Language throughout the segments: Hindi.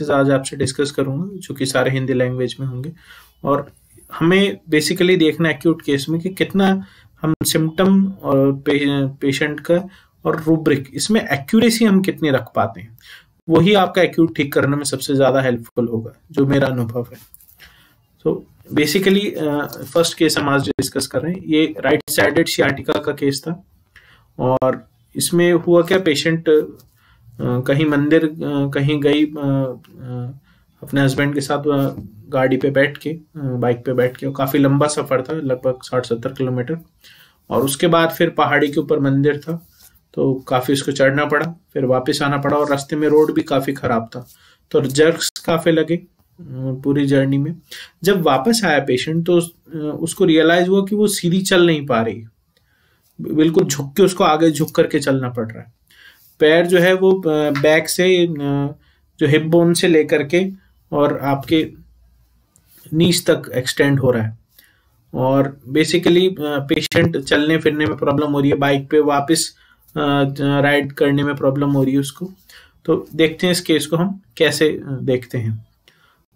केसेस आज आपसे डिस्कस करूंगा जो कि सारे हिंदी लैंग्वेज में होंगे और हमें बेसिकली देखना एक्यूट केस में कि कितना हम सिम्टम और पे, पेशेंट का और रूब्रिक इसमें एक्यूरेसी हम कितनी रख पाते हैं वही आपका एक्यूट ठीक करने में सबसे ज़्यादा हेल्पफुल होगा जो मेरा अनुभव है तो बेसिकली फर्स्ट केस हम आज डिस्कस कर रहे हैं ये राइट साइडेड सियाटिका का केस था और इसमें हुआ क्या पेशेंट कहीं मंदिर कहीं गई अपने हस्बैंड के साथ गाड़ी पे बैठ के बाइक पे बैठ के और काफ़ी लंबा सफ़र था लगभग साठ सत्तर किलोमीटर और उसके बाद फिर पहाड़ी के ऊपर मंदिर था तो काफ़ी उसको चढ़ना पड़ा फिर वापस आना पड़ा और रास्ते में रोड भी काफ़ी ख़राब था तो जर्क्स काफ़ी लगे पूरी जर्नी में जब वापस आया पेशेंट तो उसको रियलाइज़ हुआ कि वो सीधी चल नहीं पा रही बिल्कुल झुक के उसको आगे झुक करके चलना पड़ रहा है पैर जो है वो बैक से जो हिप बोन से लेकर के और आपके नीच तक एक्सटेंड हो रहा है और बेसिकली पेशेंट चलने फिरने में प्रॉब्लम हो रही है बाइक पे वापस राइड करने में प्रॉब्लम हो रही है उसको तो देखते हैं इस केस को हम कैसे देखते हैं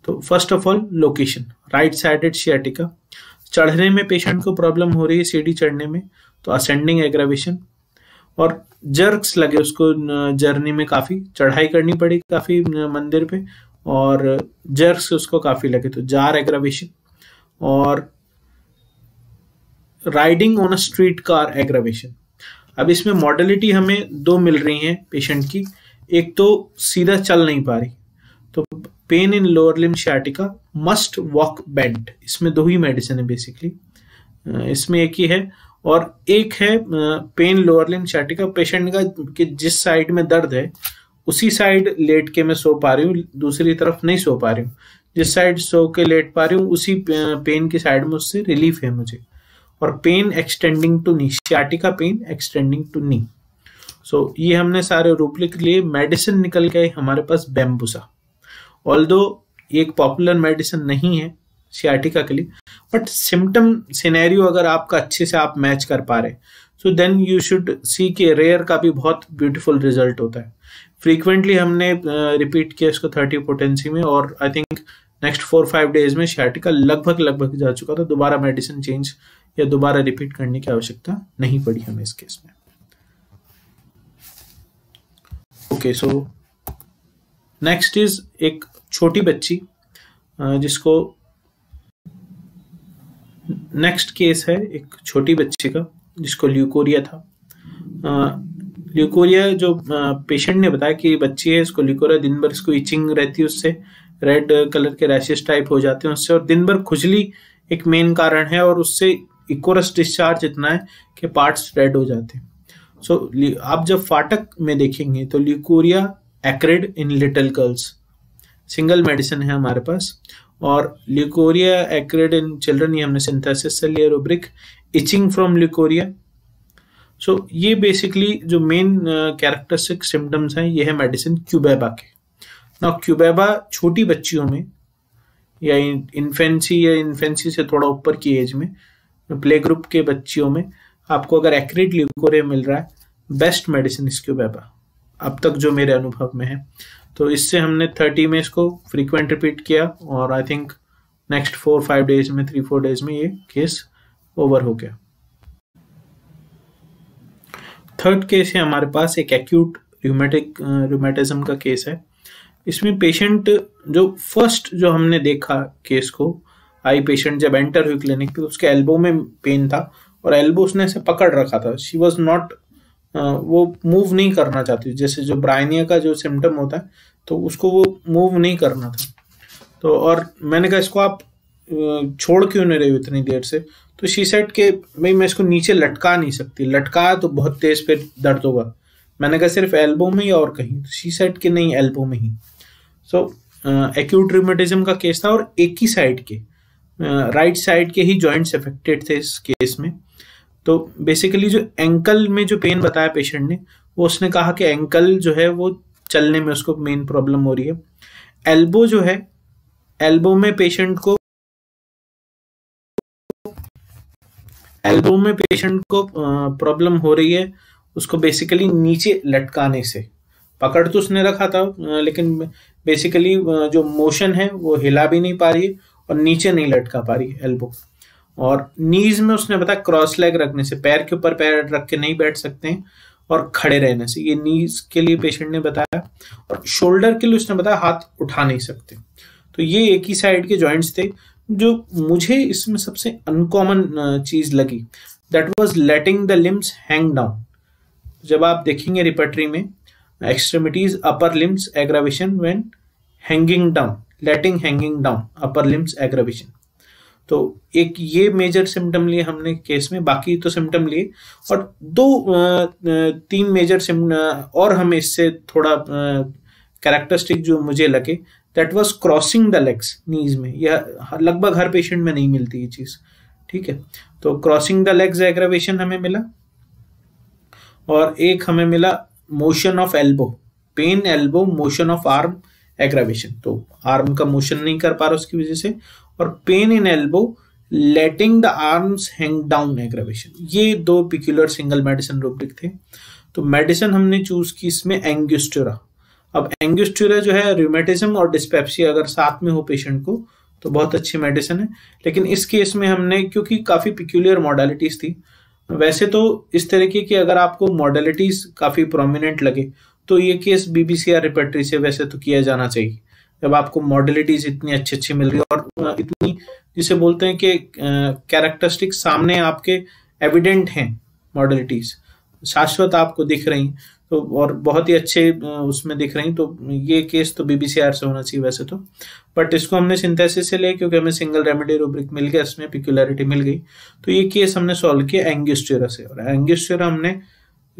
तो first of all location right sided sciatica चढ़ने में पेशेंट को प्रॉब्लम हो रही है सीढ़ी चढ़ने में तो असेंडिंग एग्रावेशन और जर्क्स लगे उसको जर्नी में काफ़ी चढ़ाई करनी पड़ी काफ़ी मंदिर पे और जर्क्स उसको काफ़ी लगे तो जार एग्रावेशन और riding on a street car aggravation अब इसमें मॉडलिटी हमें दो मिल रही है पेशेंट की एक तो सीधा चल नहीं पा रही तो pain in lower limb sciatica must walk bent इसमें दो ही मेडिसिन है बेसिकली इसमें एक ही है और एक है pain lower limb sciatica patient का कि जिस साइड में दर्द है उसी साइड लेट के मैं सो पा रही हूँ दूसरी तरफ नहीं सो पा रही हूँ जिस साइड सो के लेट पा रही हूँ उसी पेन की साइड में उससे रिलीफ है मुझे और pain extending to knee sciatica pain extending to knee so ये हमने सारे रूप लिख लिए मेडिसिन निकल गए हमारे पास बेम्बूसा ऑल एक पॉपुलर मेडिसिन नहीं है सियाटिका के लिए बट सिम्टम सिनेरियो अगर आपका अच्छे से आप मैच कर पा रहे so then you should see के रेयर का भी बहुत ब्यूटीफुल रिजल्ट होता है फ्रीक्वेंटली हमने रिपीट किया इसको थर्टी पोटेंसी में और I think next four five days में सियाटिका लगभग लगभग जा चुका था दोबारा मेडिसिन चेंज या दोबारा रिपीट करने की आवश्यकता नहीं पड़ी हमें इस केस में ओके सो नेक्स्ट इज एक छोटी बच्ची जिसको नेक्स्ट केस है एक छोटी बच्चे का जिसको ल्यूकोरिया था ल्यूकोरिया जो पेशेंट ने बताया कि बच्ची है इसको ल्यूकोरिया दिन भर इसको इचिंग रहती है उससे रेड कलर के रैशेस टाइप हो जाते हैं उससे और दिन भर खुजली एक मेन कारण है और उससे इकोरस डिस्चार्ज इतना है कि पार्ट्स रेड हो जाते हैं सो so, आप जब फाटक में देखेंगे तो leucorrhoea acrid in little girls single medicine है हमारे पास और ल्यूकोरिया एक्रेड इन चिल्ड्रन ये हमने सिंथेसिस से लिया rubric itching from leucorrhoea so ये बेसिकली जो मेन कैरेक्टरिस्टिक सिम्टम्स हैं ये है मेडिसिन क्यूबेबा के ना क्यूबेबा छोटी बच्चियों में या इन्फेंसी या इन्फेंसी से थोड़ा ऊपर की एज में प्ले ग्रुप के बच्चियों में आपको अगर एक्रेट ल्यूकोरिया मिल रहा है बेस्ट मेडिसिन इस क्यूबेबा अब तक जो मेरे अनुभव में है तो इससे हमने थर्टी में इसको फ्रीक्वेंट रिपीट किया और I think next four five days में थ्री फोर डेज में ये केस ओवर हो गया थर्ड केस है हमारे पास एक एक्यूट रूमेटिक रूमेटिज्म का केस है इसमें पेशेंट जो फर्स्ट जो हमने देखा केस को आई पेशेंट जब एंटर हुई क्लिनिक पे उसके एल्बो में पेन था और एल्बो उसने से पकड़ रखा था शी वॉज नॉट वो मूव नहीं करना चाहती जैसे जो ब्राइनिया का जो सिम्टम होता है तो उसको वो मूव नहीं करना था तो और मैंने कहा इसको आप छोड़ क्यों नहीं रहे हो इतनी देर से तो शी सेट के भाई मैं इसको नीचे लटका नहीं सकती लटका तो बहुत तेज पे दर्द होगा मैंने कहा सिर्फ एल्बो में ही और कहीं तो शी सेट के नहीं एल्बो में ही सो एक्यूट रिमेटिज्म का केस था और एक ही साइड के राइट साइड के ही जॉइंट्स अफेक्टेड थे इस केस में तो बेसिकली जो एंकल में जो पेन बताया पेशेंट ने वो उसने कहा कि एंकल जो है वो चलने में उसको मेन प्रॉब्लम हो रही है एल्बो जो है एल्बो में पेशेंट को एल्बो में पेशेंट को प्रॉब्लम हो रही है उसको बेसिकली नीचे लटकाने से पकड़ तो उसने रखा था लेकिन बेसिकली जो मोशन है वो हिला भी नहीं पा रही है और नीचे नहीं लटका पा रही है एल्बो और नीज में उसने बताया क्रॉस लेग रखने से पैर के ऊपर पैर रख के नहीं बैठ सकते हैं और खड़े रहने से ये नीज के लिए पेशेंट ने बताया और शोल्डर के लिए उसने बताया हाथ उठा नहीं सकते तो ये एक ही साइड के जॉइंट्स थे जो मुझे इसमें सबसे अनकॉमन चीज लगी that was letting the limbs hang down जब आप देखेंगे रिपर्टरी में extremities upper limbs aggravation when hanging down letting hanging down upper limbs aggravation तो एक ये मेजर सिम्टम लिए हमने केस में बाकी तो सिम्टम लिए और दो तीन मेजर और हमें इससे थोड़ा कैरेक्टरिस्टिक जो मुझे लगे that was crossing the legs knees में यह लगभग हर पेशेंट में नहीं मिलती ये चीज़ ठीक है तो क्रॉसिंग द लेग्स एग्रावेशन हमें मिला और एक हमें मिला motion of elbow pain elbow motion of arm aggravation तो आर्म का मोशन नहीं कर पा रहा उसकी वजह से और pain in elbow letting the arms hang down aggravation ये दो पिक्यूलर सिंगल मेडिसिन रूब्रिक थे तो मेडिसिन हमने चूज की इसमें एंग्यूस्टोरा अब एंग्यूस्टोरा जो है र्यूमेटिज्म और डिस्पेप्सिया अगर साथ में हो पेशेंट को तो बहुत अच्छी मेडिसिन है लेकिन इस केस में हमने क्योंकि काफ़ी पिक्यूलियर मॉडलिटीज़ थी वैसे तो इस तरीके की अगर आपको मॉडलिटीज़ काफ़ी प्रोमिनेंट लगे तो ये केस बीबीसीआर रिपेट्री से वैसे तो किया जाना चाहिए जब आपको मॉडलिटीज इतनी अच्छी अच्छी मिल रही है और इतनी जिसे बोलते हैं कि कैरेक्टरिस्टिक सामने आपके एविडेंट हैं मॉडलिटीज शाश्वत आपको दिख रही तो और बहुत ही अच्छे उसमें दिख रही तो ये केस तो बीबीसीआर से होना चाहिए वैसे तो बट इसको हमने सिंथेसिस से लिया क्योंकि हमें सिंगल रेमेडी रूब्रिक मिल गया इसमें पिक्यूलरिटी मिल गई तो ये केस हमने सॉल्व किया एंगिस्ट्यूरा से और एंगिस्ट्यूरा हमने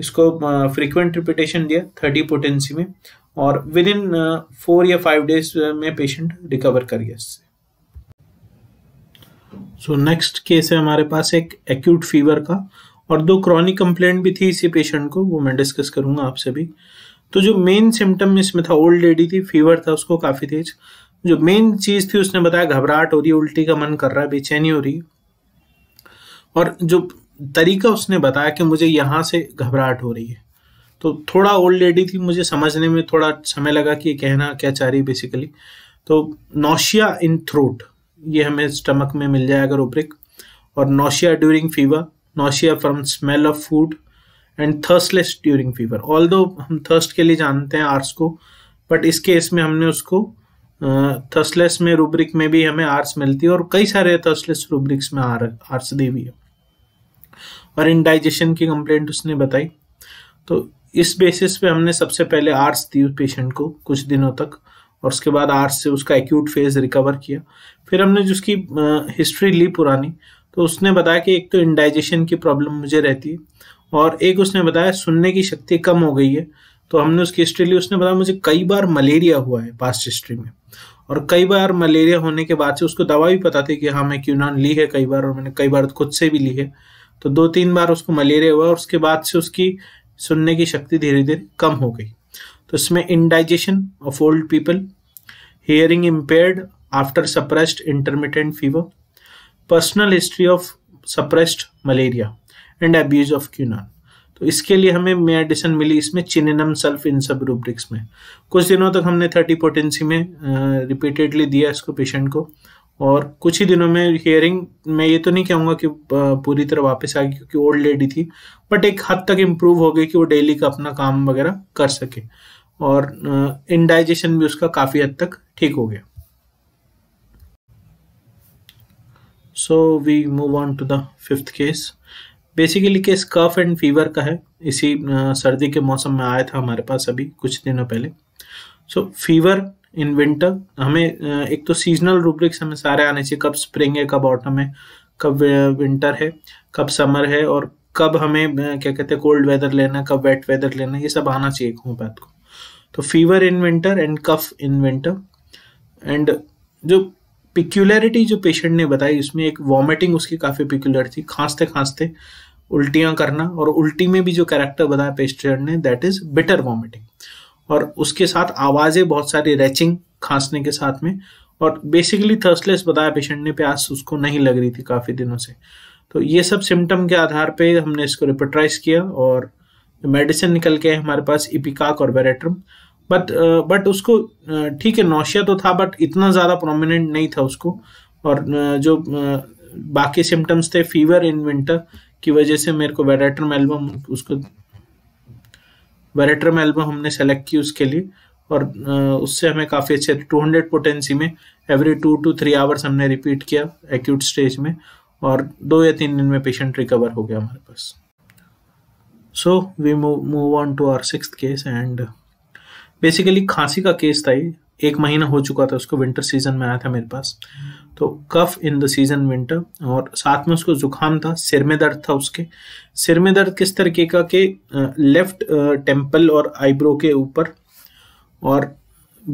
इसको फ्रीक्वेंट रिपीटेशन दिया थर्टी पोटेंसी में और विद इन फोर या फाइव डेज uh, में पेशेंट रिकवर कर गया इससे सो नेक्स्ट केस है हमारे पास एक एक्यूट फीवर का और दो क्रॉनिक कंप्लेंट भी थी इसी पेशेंट को वो मैं डिस्कस करूंगा आपसे भी तो जो मेन सिम्टम इसमें था ओल्ड लेडी थी फीवर था उसको काफ़ी तेज जो मेन चीज़ थी उसने बताया घबराहट हो रही है उल्टी का मन कर रहा है बेचैनी हो रही और जो तरीका उसने बताया कि मुझे यहाँ से घबराहट हो रही है तो थोड़ा ओल्ड लेडी थी मुझे समझने में थोड़ा समय लगा कि कहना क्या चाह रही बेसिकली तो नोशिया इन थ्रोट ये हमें स्टमक में मिल जाएगा रूब्रिक और nausea during fever nausea from smell of food and thirstless during fever although हम थर्स्ट के लिए जानते हैं आर्स को बट इस केस में हमने उसको थर्सलेस में रूब्रिक में भी हमें आर्स मिलती है और कई सारे थर्सलेस रूब्रिक्स में आर आर्स दी हुई है और इनडाइजेशन की कंप्लेंट उसने बताई तो इस बेसिस पे हमने सबसे पहले आर्ट्स दी उस पेशेंट को कुछ दिनों तक और उसके बाद आर्ट्स से उसका एक्यूट फेज रिकवर किया फिर हमने जो उसकी हिस्ट्री ली पुरानी तो उसने बताया कि एक तो इंडाइजेशन की प्रॉब्लम मुझे रहती है और एक उसने बताया सुनने की शक्ति कम हो गई है तो हमने उसकी हिस्ट्री ली उसने बताया मुझे कई बार मलेरिया हुआ है पास्ट हिस्ट्री में और कई बार मलेरिया होने के बाद से उसको दवा भी पता थी कि हाँ मैं क्यूनान ली है कई बार और मैंने कई बार खुद से भी ली है तो दो तीन बार उसको मलेरिया हुआ और उसके बाद से उसकी सुनने की शक्ति धीरे धीरे कम हो गई तो इसमें indigestion of old people hearing impaired after suppressed intermittent fever personal history of suppressed malaria and abuse of quinone. तो इसके लिए हमें मेडिसन मिली इसमें चिनेनम सल्फ इन सब रूब्रिक्स में कुछ दिनों तक हमने थर्टी पोटेंसी में रिपीटेडली दिया इसको पेशेंट को और कुछ ही दिनों में हियरिंग मैं ये तो नहीं कहूँगा कि पूरी तरह वापस आ गई क्योंकि ओल्ड लेडी थी बट एक हद तक इम्प्रूव हो गई कि वो डेली का अपना काम वगैरह कर सके और इंडाइजेशन भी उसका काफ़ी हद तक ठीक हो गया so we move on to the fifth case basically case cough and fever का है इसी सर्दी के मौसम में आया था हमारे पास अभी कुछ दिनों पहले so so, fever in winter हमें एक तो सीजनल रूब्रिक्स हमें सारे आने चाहिए कब स्प्रिंग है कब ऑटम है कब विंटर है कब समर है और कब हमें क्या कहते हैं कोल्ड वेदर लेना कब वेट वेदर लेना ये सब आना चाहिए होम्योपैथ को तो fever in winter and cough in winter and जो पिक्यूलरिटी जो पेशेंट ने बताई उसमें एक वॉमिटिंग उसकी काफ़ी पिक्यूलर थी खांसते खांसते उल्टियाँ करना और उल्टी में भी जो कैरेक्टर बताया पेशेंट ने दैट इज़ बिटर वॉमिटिंग और उसके साथ आवाज़ें बहुत सारी रैचिंग खांसने के साथ में और बेसिकली थर्सलेस बताया पेशेंट ने प्यास उसको नहीं लग रही थी काफ़ी दिनों से तो ये सब सिम्टम के आधार पे हमने इसको रिपोर्टराइज किया और मेडिसिन निकल के हमारे पास इपिकाक और बेरेट्रम बट बट उसको ठीक है नौशिया तो था बट इतना ज़्यादा प्रोमिनेंट नहीं था उसको और जो बाकी सिम्टम्स थे फीवर इन विंटर की वजह से मेरे को बेरेट्रम एल्बम उसको वेरेट्रम एल्बम हमने सेलेक्ट की उसके लिए और उससे हमें काफ़ी अच्छे 200 पोटेंसी में every two to three hours हमने रिपीट किया एक्यूट स्टेज में और दो या तीन दिन में पेशेंट रिकवर हो गया हमारे पास so we move on to our six case and basically खांसी का केस था ये एक महीना हो चुका था उसको विंटर सीजन में आया था मेरे पास तो cough in the season winter और साथ में उसको जुकाम था सिर में दर्द था उसके सिर में दर्द किस तरीके का के लेफ्ट टेम्पल और आईब्रो के ऊपर और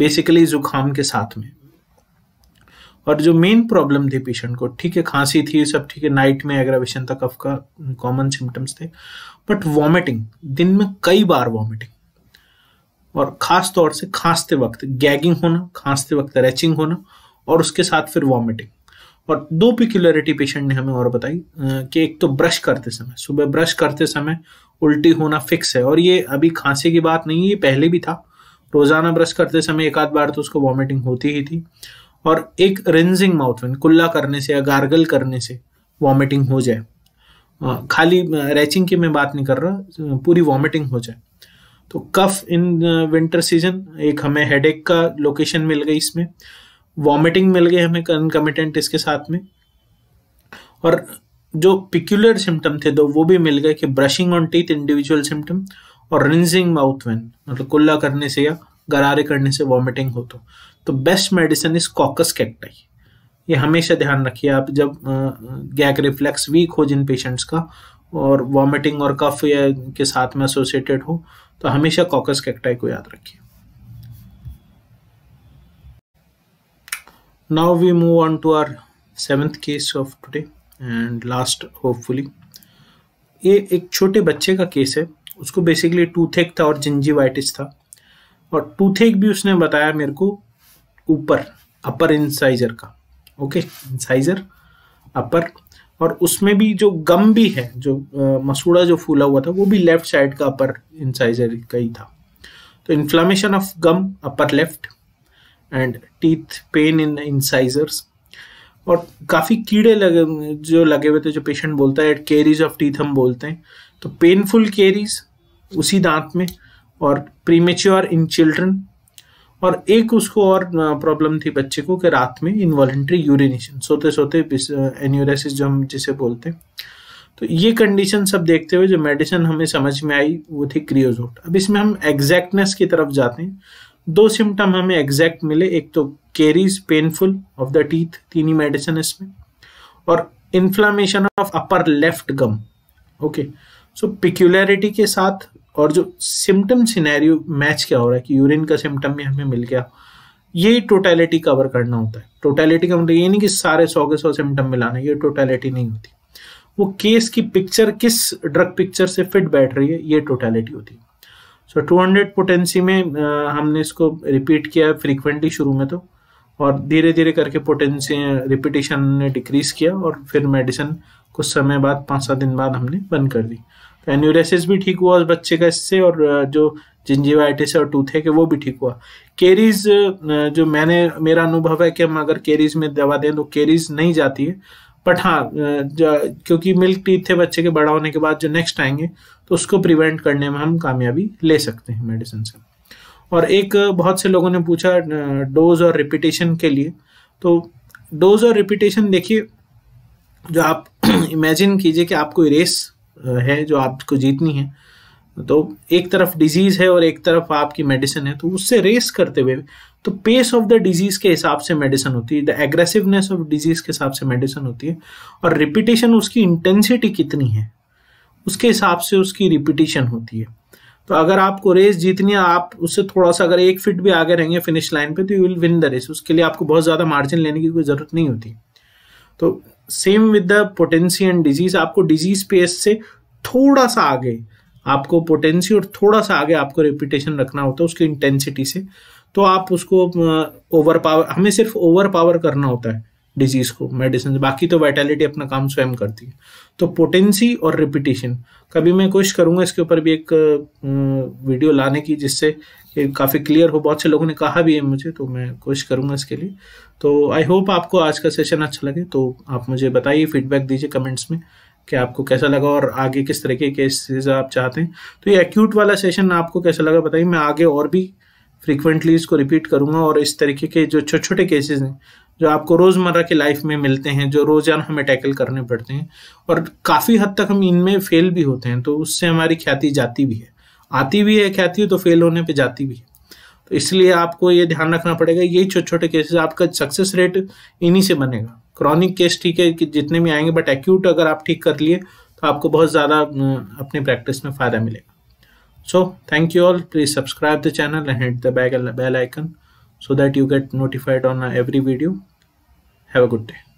बेसिकली जुकाम के साथ में और जो मेन प्रॉब्लम थी पेशेंट को ठीक है खांसी थी सब ठीक है नाइट में एग्रावेशन था कफ का कॉमन सिम्टम्स थे बट वॉमिटिंग दिन में कई बार वॉमिटिंग और ख़ास तौर से खांसते वक्त गैगिंग होना खांसते वक्त रैचिंग होना और उसके साथ फिर वॉमिटिंग और दो पिक्यूलरिटी पेशेंट ने हमें और बताई कि एक तो ब्रश करते समय सुबह ब्रश करते समय उल्टी होना फिक्स है और ये अभी खांसी की बात नहीं है ये पहले भी था रोज़ाना ब्रश करते समय एक आध बार तो उसको वॉमिटिंग होती ही थी और एक रेंजिंग माउथ में कुल्ला करने से या गार्गल करने से वॉमिटिंग हो जाए खाली रैचिंग की मैं बात नहीं कर रहा पूरी वॉमिटिंग हो जाए तो कफ इन विंटर सीजन एक हमें हेडेक का लोकेशन मिल गई इसमें वॉमिटिंग मिल गई हमें कमिटेंट इसके साथ में और जो पिक्यूलर सिम्टम थे दो वो भी मिल गए कि brushing on teeth individual symptom और रिंजिंग माउथ वेन मतलब कुल्ला करने से या गरारे करने से वॉमिटिंग हो तो तो best medicine is coccus cacti ये हमेशा ध्यान रखिए आप जब गैक रिफ्लेक्स वीक हो जिन पेशेंट्स का और वॉमिटिंग और कफ या के साथ में एसोसिएटेड हो तो हमेशा कॉकस कैक्टाई को याद रखिए now we move on to our seventh case of today and last hopefully ये एक छोटे बच्चे का केस है उसको बेसिकली टूथेक था और जिंजीवाइटिस था और टूथेक भी उसने बताया मेरे को ऊपर अपर इंसाइजर का ओके इंसाइजर अपर और उसमें भी जो गम भी है जो आ, मसूड़ा जो फूला हुआ था वो भी लेफ्ट साइड का अपर इंसाइजर का ही था तो inflammation of gum upper left and teeth pain in incisors और काफ़ी कीड़े लगे जो लगे हुए थे जो पेशेंट बोलता है केरीज ऑफ टीथ हम बोलते हैं तो पेनफुल केरीज उसी दांत में और प्रीमेच्योर इन चिल्ड्रन और एक उसको और प्रॉब्लम थी बच्चे को कि रात में इनवॉल्ट्री यूरिनेशन सोते सोते एन्यूरासिस जो हम जिसे बोलते हैं तो ये कंडीशन सब देखते हुए जो मेडिसिन हमें समझ में आई वो थी क्रियोजोट अब इसमें हम एग्जैक्टनेस की तरफ जाते हैं दो सिम्टम हमें एग्जैक्ट मिले एक तो caries painful of the teeth तीन ही मेडिसिन इसमें और inflammation of upper left gum okay so peculiarity के साथ और जो सिम्टम सिनेरियो मैच क्या हो रहा है कि यूरिन का सिम्टम भी हमें मिल गया ये टोटेलिटी कवर करना होता है टोटेलिटी का मतलब ये नहीं कि सारे सौ के सौ सिम्टम मिलाना ये टोटेलिटी नहीं होती वो केस की पिक्चर किस ड्रग पिक्चर से फिट बैठ रही है ये टोटेलिटी होती है सो so, 200 पोटेंसी में आ, हमने इसको रिपीट किया फ्रीक्वेंटली शुरू में तो और धीरे धीरे करके पोटेंसी रिपीटेशन ने डिक्रीज किया और फिर मेडिसिन कुछ समय बाद पाँच सात दिन बाद हमने बंद कर दी तो एन्यूरेसिस भी ठीक हुआ उस बच्चे का इससे और जो जिंजीवाइटिस और टूथ है वो भी ठीक हुआ केरीज जो मैंने मेरा अनुभव है कि हम अगर केरीज में दवा दें तो केरीज नहीं जाती है बट हाँ क्योंकि मिल्क टीथ थे बच्चे के बड़ा होने के बाद जो नेक्स्ट आएंगे तो उसको प्रिवेंट करने में हम कामयाबी ले सकते हैं मेडिसिन से और एक बहुत से लोगों ने पूछा डोज और रिपीटेशन के लिए तो डोज और रिपीटेशन देखिए जो आप इमेजिन कीजिए कि आपको रेस है जो आपको जीतनी है तो एक तरफ डिजीज़ है और एक तरफ आपकी मेडिसिन है तो उससे रेस करते हुए तो पेस ऑफ द डिजीज के हिसाब से मेडिसिन होती है द एग्रेसिवनेस ऑफ डिजीज के हिसाब से मेडिसिन होती है और रिपीटेशन उसकी इंटेंसिटी कितनी है उसके हिसाब से उसकी रिपीटेशन होती है तो अगर आपको रेस जीतनी है आप उससे थोड़ा सा अगर एक फिट भी आगे रहेंगे फिनिश लाइन पे तो you will win the race उसके लिए आपको बहुत ज़्यादा मार्जिन लेने की कोई ज़रूरत नहीं होती तो same with the potency and disease आपको डिजीज पेस से थोड़ा सा आगे आपको पोटेंसी और थोड़ा सा आगे आपको रिपीटेशन रखना होता है उसकी इंटेंसिटी से तो आप उसको ओवर पावर हमें सिर्फ ओवर पावर करना होता है डिजीज को मेडिसिन बाकी तो वाइटैलिटी अपना काम स्वयं करती है तो पोटेंसी और रिपीटेशन कभी मैं कोशिश करूँगा इसके ऊपर भी एक वीडियो लाने की जिससे काफ़ी क्लियर हो बहुत से लोगों ने कहा भी है मुझे तो मैं कोशिश करूंगा इसके लिए तो आई होप आपको आज का सेशन अच्छा लगे तो आप मुझे बताइए फीडबैक दीजिए कमेंट्स में कि आपको कैसा लगा और आगे किस तरीके के केसेज आप चाहते हैं तो ये एक्यूट वाला सेशन आपको कैसा लगा बताइए मैं आगे और भी फ्रिक्वेंटली इसको रिपीट करूँगा और इस तरीके के जो छोटे छोटे केसेस हैं जो आपको रोज़मर्रा की लाइफ में मिलते हैं जो रोज़ाना हमें टैकल करने पड़ते हैं और काफ़ी हद तक हम इनमें फेल भी होते हैं तो उससे हमारी ख्याति जाती भी है आती भी है ख्याति तो फेल होने पर जाती भी है तो इसलिए आपको ये ध्यान रखना पड़ेगा यही छोटे छोटे केसेस आपका सक्सेस रेट इन्हीं से बनेगा क्रॉनिक केस ठीक है कि जितने भी आएंगे बट एक्यूट अगर आप ठीक कर लिए तो आपको बहुत ज़्यादा अपनी प्रैक्टिस में फ़ायदा मिलेगा so thank you all please subscribe the channel and hit the bell icon so that you get notified on every video have a good day